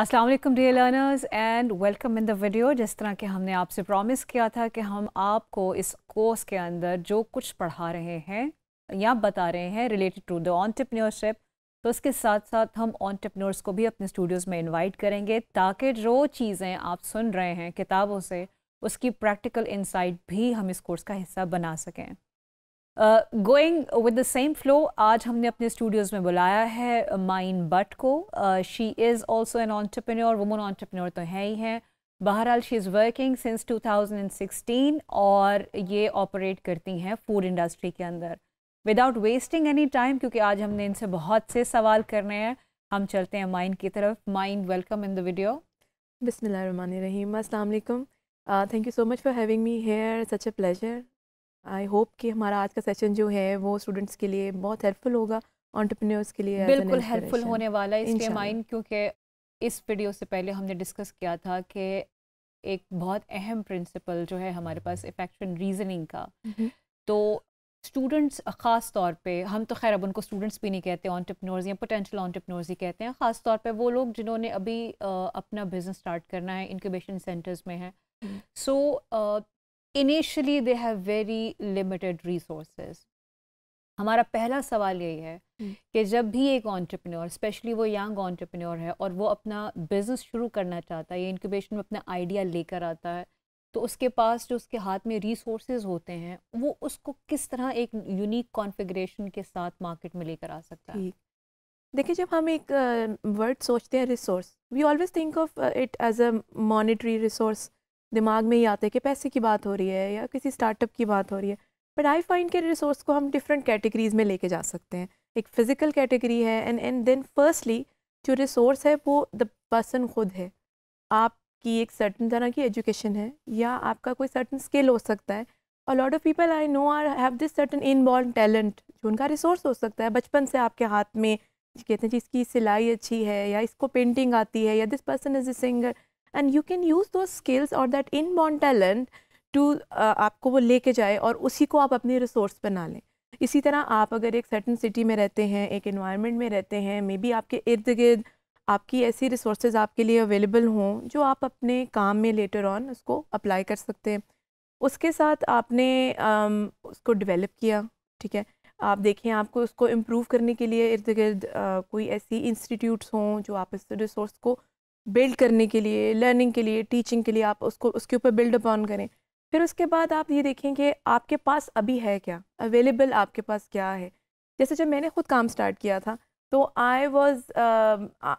अस्सलाम वालेकुम dear learners and welcome in the video जिस तरह के हमने आपसे प्रॉमिस किया था कि हम आपको इस कोर्स के अंदर जो कुछ पढ़ा रहे हैं या बता रहे हैं रिलेटेड टू द ऑन्टरप्रेन्योरशिप तो उसके साथ साथ हम ऑन्टरप्रेन्योर्स को भी अपने स्टूडियोज़ में इनवाइट करेंगे ताकि जो चीज़ें आप सुन रहे हैं किताबों से उसकी प्रैक्टिकल इंसाइट भी हम इस कोर्स का हिस्सा बना सकें going with the same flow आज हमने अपने स्टूडियोज़ में बुलाया है माइन बट को she is also an entrepreneur woman entrepreneur तो है ही है बहरहाल शी इज़ वर्किंग सिंस 2016 और ये ऑपरेट करती हैं फूड इंडस्ट्री के अंदर विदाउट वेस्टिंग एनी टाइम क्योंकि आज हमने इनसे बहुत से सवाल करने हैं हम चलते हैं माइन की तरफ Maheen welcome in the video बिसमीम अल्लाम thank you so much for having me here such a pleasure I hope कि हमारा आज का सेशन जो है वो स्टूडेंट्स के लिए बहुत हेल्पफुल होगा ऑन्टरप्रनर्स के लिए बिल्कुल हेल्पफुल होने वाला है इसके माइंड क्योंकि इस वीडियो से पहले हमने डिस्कस किया था कि एक बहुत अहम प्रिंसिपल जो है हमारे पास इफेक्शन रीजनिंग का तो स्टूडेंट्स ख़ास तौर पे हम तो खैर अब उनको स्टूडेंट्स भी नहीं कहते ऑन्टरप्रनोर्स या पोटेंशियल ऑन्टरप्रनोर्स ही कहते हैं ख़ास तौर पे वो लोग जिन्होंने अभी आ, अपना बिज़नेस स्टार्ट करना है इनक्यूबेशन सेंटर्स में है so hmm. so, initially they have very limited resources हमारा पहला सवाल यही है हम्म। कि जब भी एक ऑन्टरप्रनोर स्पेशली वो यंग ऑन्टरप्रनोर है और वो अपना बिजनेस शुरू करना चाहता है या इनक्यूबेशन में अपना आइडिया लेकर आता है तो उसके पास जो उसके हाथ में रिसोर्सेज होते हैं वो उसको किस तरह एक यूनिक कॉन्फ़िगरेशन के साथ मार्केट में लेकर आ सकता है देखिए जब हम एक वर्ड uh, सोचते हैं resource we always think of it as a monetary resource दिमाग में ही आते हैं कि पैसे की बात हो रही है या किसी स्टार्टअप की बात हो रही है बट आई फाइंड के रिसोर्स को हम डिफरेंट कैटेगरीज में लेके जा सकते हैं एक फ़िज़िकल कैटेगरी है एंड एंड देन फर्स्टली जो रिसोर्स है वो द पर्सन खुद है आपकी एक सर्टन तरह की एजुकेशन है या आपका कोई सर्टन स्किल हो सकता है और lot of people I know are have this certain in born talent जो उनका रिसोर्स हो सकता है बचपन से आपके हाथ में कहते हैं जी इसकी सिलाई अच्छी है या इसको पेंटिंग आती है या this person is a singer and you can use those skills और दैट इन बॉन्ड टैलेंट टू आपको वो लेके जाए और उसी को आप अपनी रिसोर्स बना लें इसी तरह आप अगर एक सर्टन सिटी में रहते हैं एक इन्वायरमेंट में रहते हैं मे बी आपके इर्द गिर्द आपकी ऐसी रिसोर्सेज आपके लिए अवेलेबल हों जो आप अपने काम में लेटर ऑन उसको अप्लाई कर सकते हैं उसके साथ आपने आम, um, उसको डेवलप किया ठीक है आप देखें आपको उसको इम्प्रूव करने के लिए इर्द गिर्द uh, कोई ऐसी इंस्टीट्यूट्स हों जो आप इस रिसोर्स को बिल्ड करने के लिए लर्निंग के लिए टीचिंग के लिए आप उसको उसके ऊपर बिल्ड अपॉन करें फिर उसके बाद आप ये देखें कि आपके पास अभी है क्या अवेलेबल आपके पास क्या है जैसे जब मैंने ख़ुद काम स्टार्ट किया था तो I was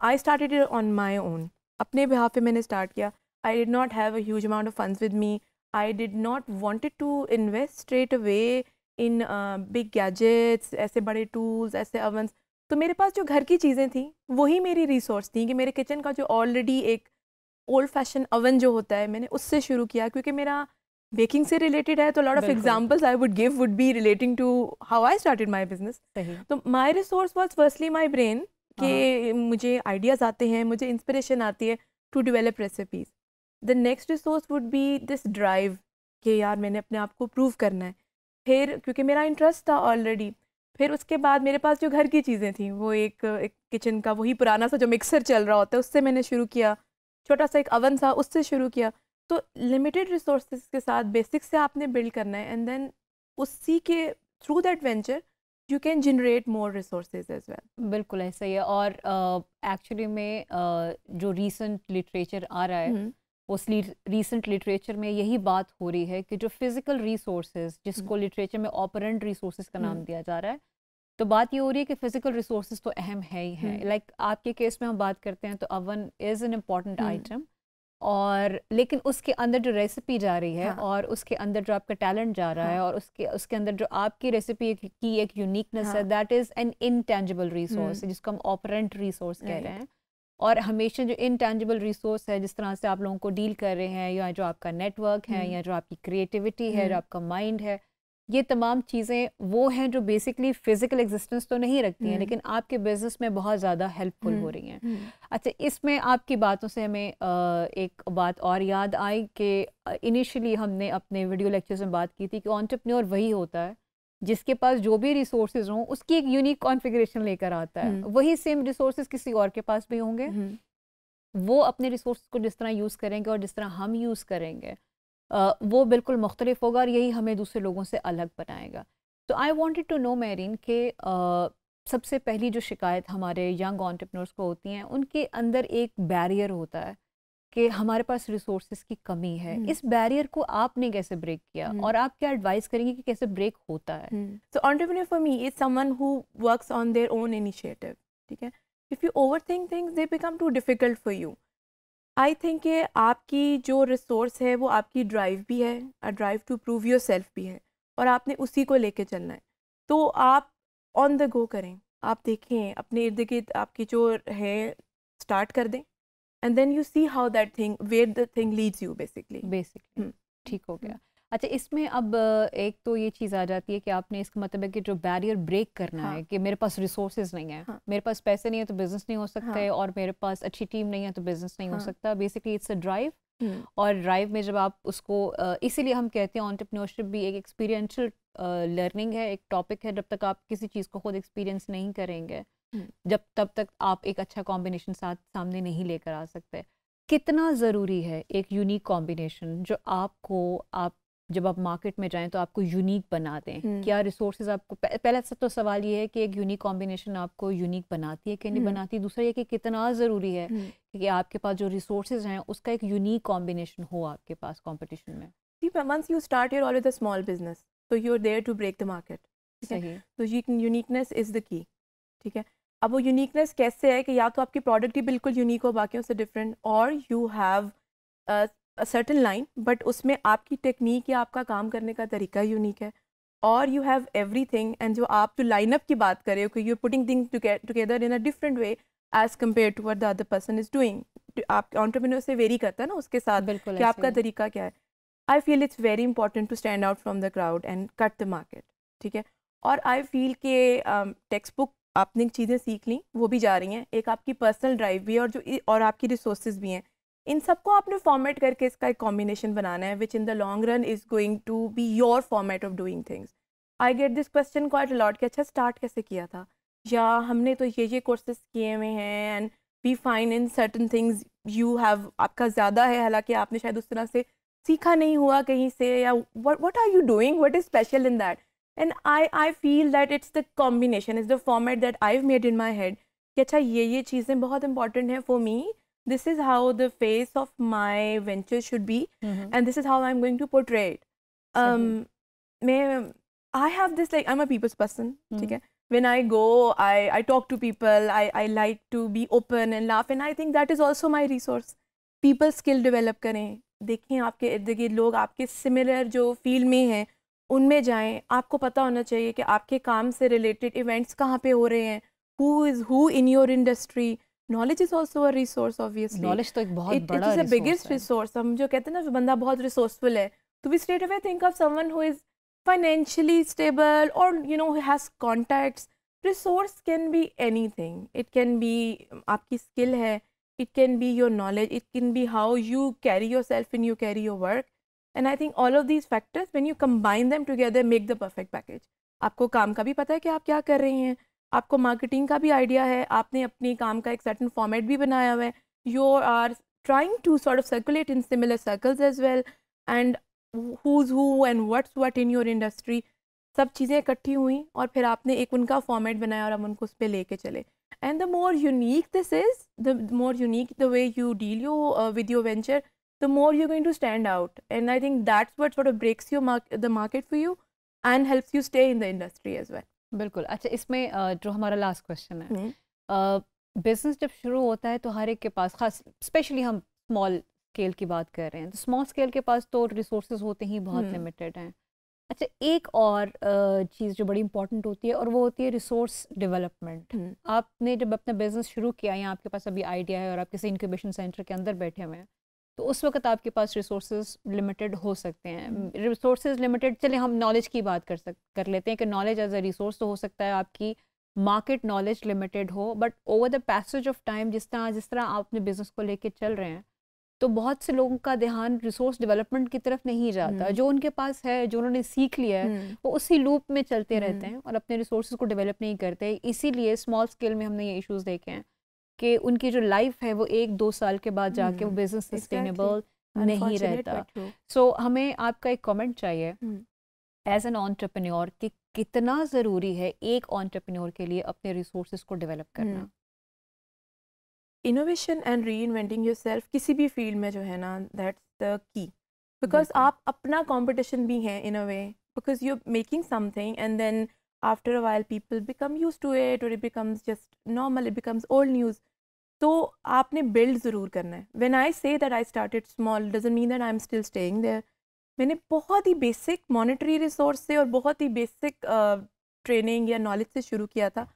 I start on my own अपने बिहाफ पे मैंने स्टार्ट किया I did not have a amount of fund with me I did not wanted to invest straight away in big gadgets ऐसे बड़े tools ऐसे ovens तो मेरे पास जो घर की चीज़ें थी वही मेरी रिसोर्स थी कि मेरे किचन का जो ऑलरेडी एक ओल्ड फैशन अवन जो होता है मैंने उससे शुरू किया क्योंकि मेरा बेकिंग से रिलेटेड है तो lot of examples I would give would be relating to how I started my business तो my resource was firstly my brain कि हाँ। मुझे आइडियाज़ आते हैं मुझे इंस्परेशन आती है to develop recipes the next resource would be this drive कि यार मैंने अपने आप को प्रूव करना है फिर क्योंकि मेरा इंटरेस्ट था ऑलरेडी फिर उसके बाद मेरे पास जो घर की चीज़ें थी वो एक, एक किचन का वही पुराना सा जो मिक्सर चल रहा होता है उससे मैंने शुरू किया छोटा सा एक अवन था उससे शुरू किया तो लिमिटेड रिसोर्स के साथ बेसिक से आपने बिल्ड करना है एंड देन उसी के through that venture you can generate more resource as well बिल्कुल ऐसा ही है और एक्चुअली uh, में uh, जो रिसेंट लिटरेचर आ रहा है हम्म। मोस्टली रीसेंट लिटरेचर में यही बात हो रही है कि जो फिज़िकल रिसोर्सेज जिसको लिटरेचर हम्म। में ऑपरेंट रिसोर्सेज का नाम हम्म। दिया जा रहा है तो बात ये हो रही है कि फ़िज़िकल रिसोर्सेज तो अहम है ही है लाइक हम्म। like, आपके केस में हम बात करते हैं तो oven is an important item और लेकिन उसके अंदर जो रेसिपी जा रही है हाँ। और उसके अंदर जो आपका टैलेंट जा रहा हाँ। है और उसके उसके अंदर जो आपकी रेसिपी की एक यूनिकनेस हाँ। है that is an intangible resource जिसको हम ऑपरेंट रिसोर्स कह रहे हैं और हमेशा जो इनटेंजिबल रिसोर्स है जिस तरह से आप लोगों को डील कर रहे हैं या जो आपका नेटवर्क है हम्म। या जो आपकी क्रिएटिविटी है हम्म। जो आपका माइंड है ये तमाम चीज़ें वो हैं जो बेसिकली फिज़िकल एग्जिस्टेंस तो नहीं रखती हैं हम्म। लेकिन आपके बिजनेस में बहुत ज़्यादा हेल्पफुल हो रही हैं अच्छा इसमें आपकी बातों से हमें एक बात और याद आई कि इनिशियली हमने अपने वीडियो लेक्चर्स में बात की थी कि ऑन्टरप्रनोर वही होता है जिसके पास जो भी रिसोर्सेज हों उसकी एक यूनिक कॉन्फ़िगरेशन लेकर आता है हम्म। वही सेम रिसोर्सेज किसी और के पास भी होंगे हम्म। वो अपने रिसोर्स को जिस तरह यूज़ करेंगे और जिस तरह हम यूज़ करेंगे वो बिल्कुल मुख्तलिफ होगा और यही हमें दूसरे लोगों से अलग बनाएगा तो आई वॉन्टेड टू नो मैरिन के सबसे पहली जो शिकायत हमारे यंग ऑन्टरप्रनर्स को होती हैं उनके अंदर एक बैरियर होता है कि हमारे पास रिसोर्सेज की कमी है हम्म। इस बैरियर को आपने कैसे ब्रेक किया हम्म। और आप क्या एडवाइस करेंगे कि कैसे ब्रेक होता है so entrepreneur for me is someone who works on their own initiative ठीक है if you overthink things they become too difficult for you I think कि आपकी जो रिसोर्स है वो आपकी ड्राइव भी है a drive to prove yourself भी है और आपने उसी को लेके चलना है तो आप ऑन द गो करें आप देखें अपने इर्द गिर्द आपकी जो है स्टार्ट कर दें and then you see how that thing where the thing leads you basically basically ठीक हो गया hmm. अच्छा इसमें अब एक तो ये चीज़ आ जाती है कि आपने इसका मतलब है कि जो बैरियर ब्रेक करना हाँ. है कि मेरे पास रिसोर्सेज नहीं है हाँ. मेरे पास पैसे नहीं है तो बिजनेस नहीं हो सकता है हाँ. और मेरे पास अच्छी टीम नहीं है तो बिजनेस नहीं हाँ. हो सकता basically it's a drive hmm. और ड्राइव में जब आप उसको इसीलिए हम कहते हैं ऑन्टरप्रनोरशिप भी एक एक्सपीरियंशियल लर्निंग है एक टॉपिक है जब तक आप किसी चीज़ को खुद एक्सपीरियंस नहीं करेंगे हम्म। जब तब तक आप एक अच्छा कॉम्बिनेशन साथ सामने नहीं लेकर आ सकते कितना ज़रूरी है एक यूनिक कॉम्बिनेशन जो आपको आप जब आप मार्केट में जाएं तो आपको यूनिक बना दें हम्म। क्या रिसोर्सेज आपको पहला सब तो सवाल ये है कि एक यूनिक कॉम्बिनेशन आपको यूनिक बनाती है कि नहीं हम्म। बनाती दूसरा ये कि कितना ज़रूरी है हम्म। कि आपके पास जो रिसोर्सेज हैं उसका एक यूनिक कॉम्बिनेशन हो आपके पास कॉम्पिटिशन में small you start you're always a small business so तो यूनिकनेस इज़ द की ठीक है अब वो यूनिकनेस कैसे है कि या तो आपकी प्रोडक्ट ही बिल्कुल यूनिक हो बाकी उससे डिफरेंट और you have certain line but उसमें आपकी टेक्निक या आपका काम करने का तरीका यूनिक है और you have everything and जो आप जो लाइनअप की बात कर रहे हो कि you putting thing together in a different way as compare to what the other person is doing आप ऑन्टरप्रेन्योर से वेरी करता है ना उसके साथ बिल्कुल कि आपका तरीका क्या है I feel it's very important to stand out from the crowd and cut the market ठीक है और आई फील के टेक्स्ट बुक आपने चीज़ें सीख ली वो भी जा रही हैं एक आपकी पर्सनल ड्राइव भी है और जो और आपकी रिसोर्सेज भी हैं इन सबको आपने फॉर्मेट करके इसका एक कॉम्बिनेशन बनाना है which in the long run is going to be your format of doing things I get this question quite a lot कि अच्छा स्टार्ट कैसे किया था या हमने तो ये ये कोर्सेज किए हुए हैं and be fine in certain things you have आपका ज़्यादा है हालांकि आपने शायद उस तरह से सीखा नहीं हुआ कहीं से या what are you doing what is special in that and I I feel that it's the combination is the format that I made in my head कि अच्छा ये ये चीज़ें बहुत इंपॉर्टेंट हैं for me this is how the face of my venture should be mm -hmm. and this is how i'm going to portray it um may i have this like i'm a people's person mm-hmm. okay when i go i i talk to people i i like to be open and laugh and i think that is also my resource people skill develop. करें देखें आपके इर्द गिर्द लोग आपके similar जो field में हैं उनमें जाएं आपको पता होना चाहिए कि आपके काम से रिलेटेड इवेंट्स कहाँ पे हो रहे हैं Who is who in your industry? Knowledge is also resource obviously knowledge तो एक बहुत it, बड़ा अ बिगेस्ट रिसोर्स हम जो कहते हैं ना बंदा बहुत रिसोर्सफुल है तो we straight away think of someone who is financially stable और you know has contacts resource can be anything it can be आपकी स्किल है it can be your knowledge it can be how you carry yourself in you carry your work and I think all of these factors when you combine them together make the perfect package आपको काम का भी पता है कि आप क्या कर रहे हैं आपको मार्केटिंग का भी आइडिया है आपने अपने काम का एक सर्टन फॉर्मेट भी बनाया हुआ है you are trying to sort of circulate in similar circles as well and whose who and what's what in your industry सब चीज़ें इकट्ठी हुई और फिर आपने एक उनका फॉर्मेट बनाया और हम उनको उस पर लेके चले and the more unique this is the more unique the way you deal you with your venture the more you going to stand out and I think that's what sort of breaks your mark the market for you and helps you stay in the industry as बिल्कुल अच्छा इसमें जो हमारा last question है business हम्म। जब शुरू होता है तो हर एक के पास खास स्पेशली हम स्मॉल स्केल की बात कर रहे हैं तो स्मॉल स्केल के पास तो रिसोर्स होते ही बहुत लिमिटेड हम्म। हैं अच्छा एक और चीज़ जो बड़ी इंपॉर्टेंट होती है और वो होती है रिसोर्स हम्म। डेवलपमेंट आपने जब अपना बिजनेस शुरू किया या आपके पास अभी आइडिया है और आप किसी इनक्यूबेशन सेंटर के अंदर बैठे हुए हैं तो उस वक्त आपके पास रिसोर्स लिमिटेड हो सकते हैं रिसोर्स लिमिटेड चले हम नॉलेज की बात कर सक कर लेते हैं कि नॉलेज एज अ रिसोर्स तो हो सकता है आपकी मार्केट नॉलेज लिमिटेड हो but over the passage of time जिस तरह जिस तरह आप अपने बिज़नेस को लेके चल रहे हैं तो बहुत से लोगों का ध्यान रिसोर्स डेवलपमेंट की तरफ नहीं जाता हम्म। जो उनके पास है जो उन्होंने सीख लिया है हम्म। वो उसी लूप में चलते हम्म। रहते हैं और अपने रिसोर्स को डेवलप नहीं करते इसीलिए स्मॉल स्केल में हमने ये इश्यूज़ देखे हैं कि उनकी जो लाइफ है वो एक दो साल के बाद जाके वो बिजनेस हम्म, सस्टेनेबल नहीं रहता सो so, हमें आपका एक कमेंट चाहिए एज एन ऑन्टरप्रन्योर कि कितना ज़रूरी है एक ऑन्टरप्रन्योर के लिए अपने रिसोर्स को डेवलप करना इनोवेशन एंड री इन्वेंटिंग किसी भी फील्ड में जो है ना दैट्स द की बिकॉज आप अपना कॉम्पिटिशन भी हैं in a way because you making something and then after a while people become used to it or it becomes just normal it becomes old news तो आपने build ज़रूर करना है when I say that I started small doesn't mean that I am still staying there मैंने बहुत ही basic monetary resource से और बहुत ही बेसिक ट्रेनिंग uh, या नॉलेज से शुरू किया था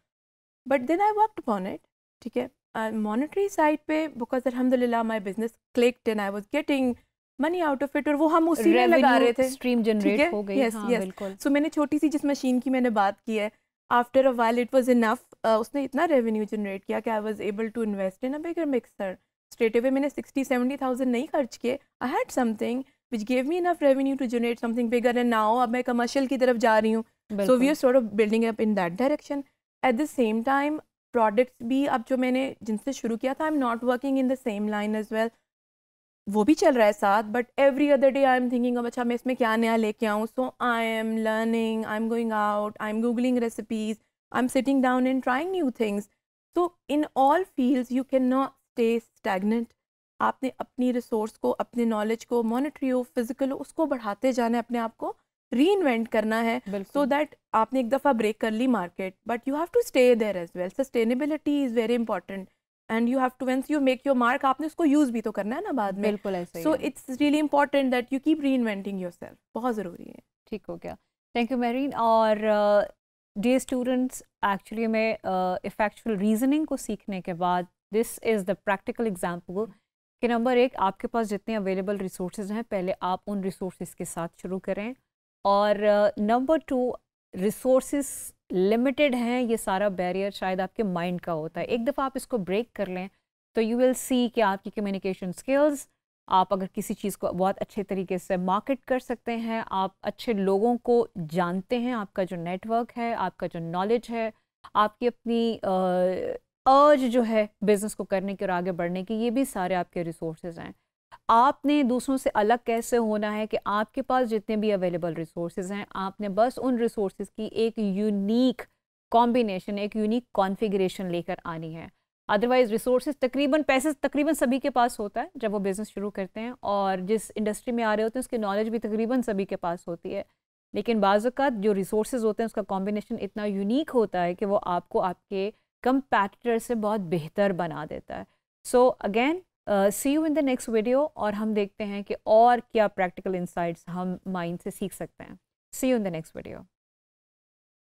but then I worked upon it ठीक है मॉनेटरी साइड पे बिकॉज अलहमदिल्ला my business clicked and I was getting money out of it और वो हम उसी में लगा रहे थे स्ट्रीम जनरेट हो गई yes, हाँ, yes. बिल्कुल सो so, मैंने छोटी सी जिस मशीन की मैंने बात की है after a while it was enough उसने इतना रेवेन्यू जनरेट किया कि I was able to invest in a bigger mixer straight away मैंने सिक्सटी सेवेंटी थाउजेंड नहीं खर्च किए I had something which gave me enough revenue to generate something bigger and now अब मैं कमर्शियल की तरफ जा रही हूँ so we are sort of building up in that direction at the same time products भी अब जो मैंने जिनसे शुरू किया था I am not working in the same line as well वो भी चल रहा है साथ but every other day I am thinking अब अच्छा मैं इसमें क्या नया लेके आऊँ so I am learning I am going out I am googling recipes I am sitting down and trying new things so in all fields you can not stay stagnant आपने अपनी रिसोर्स को अपने नॉलेज को monetary हो physical हो उसको बढ़ाते जाना है अपने आप को री इन्वेंट करना है सो so दैट आपने एक दफ़ा ब्रेक कर ली market but you have to stay there as well sustainability is very important and you have to once you make your mark आपने उसको यूज भी तो करना है ना बाद में बिल्कुल ऐसे so it's really important that you keep reinventing yourself बहुत ज़रूरी है ठीक हो गया थैंक यू मैरीन और डे स्टूडेंट्स एक्चुअली में इफेक्चुअल रीजनिंग को सीखने के बाद this is the practical example कि नंबर एक आपके पास जितने अवेलेबल रिसोर्सेज हैं पहले आप उन रिसोर्सेज के साथ शुरू करें और number uh, two resources limited हैं ये सारा बैरियर शायद आपके माइंड का होता है एक दफ़ा आप इसको ब्रेक कर लें तो यू विल सी कि आपकी कम्युनिकेशन स्किल्स आप अगर किसी चीज़ को बहुत अच्छे तरीके से मार्केट कर सकते हैं आप अच्छे लोगों को जानते हैं आपका जो नेटवर्क है आपका जो नॉलेज है आपकी अपनी अर्ज जो है बिज़नेस को करने की और आगे बढ़ने की ये भी सारे आपके रिसोर्सेज हैं आपने दूसरों से अलग कैसे होना है कि आपके पास जितने भी अवेलेबल रिसोर्सेज हैं आपने बस उन रिसोर्सेज की एक यूनिक कॉम्बिनेशन एक यूनिक कॉन्फ़िगरेशन लेकर आनी है अदरवाइज़ रिसोर्सेज तकरीबन पैसे तकरीबन सभी के पास होता है जब वो बिज़नेस शुरू करते हैं और जिस इंडस्ट्री में आ रहे होते हैं उसकी नॉलेज भी तकरीबन सभी के पास होती है लेकिन बाज़ात जो रिसोर्स होते हैं उसका कॉम्बिनेशन इतना यूनिक होता है कि वो आपको आपके कंपेटिटर से बहुत बेहतर बना देता है so again see you in the next video और हम देखते हैं कि और क्या प्रैक्टिकल इंसाइट्स हम माइंड से सीख सकते हैं see you in the next video